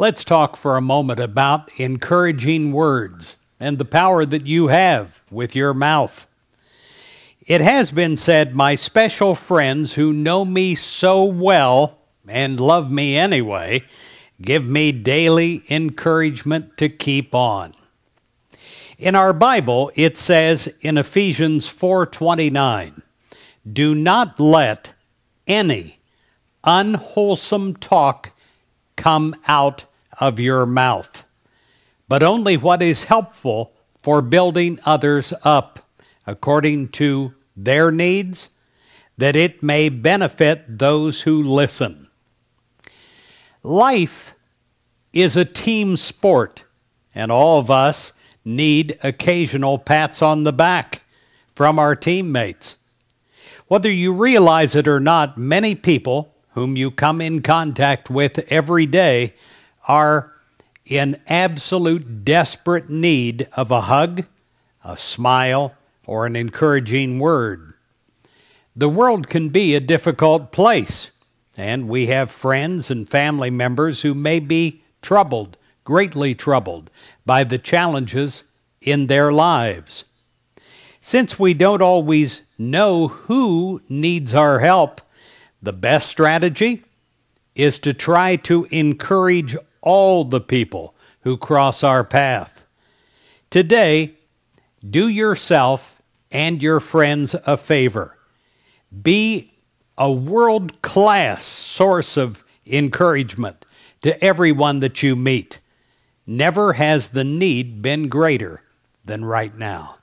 Let's talk for a moment about encouraging words and the power that you have with your mouth. It has been said, My special friends who know me so well and love me anyway give me daily encouragement to keep on. In our Bible, it says in Ephesians 4:29, "Do not let any unwholesome talk come out of your mouth, but only what is helpful for building others up according to their needs, that it may benefit those who listen. Life is a team sport, and all of us need occasional pats on the back from our teammates. Whether you realize it or not, many people whom you come in contact with every day are in absolute desperate need of a hug, a smile, or an encouraging word. The world can be a difficult place, and we have friends and family members who may be troubled, greatly troubled, by the challenges in their lives. Since we don't always know who needs our help, the best strategy is to try to encourage all the people who cross our path. Today, do yourself and your friends a favor. Be a world class source of encouragement to everyone that you meet. Never has the need been greater than right now.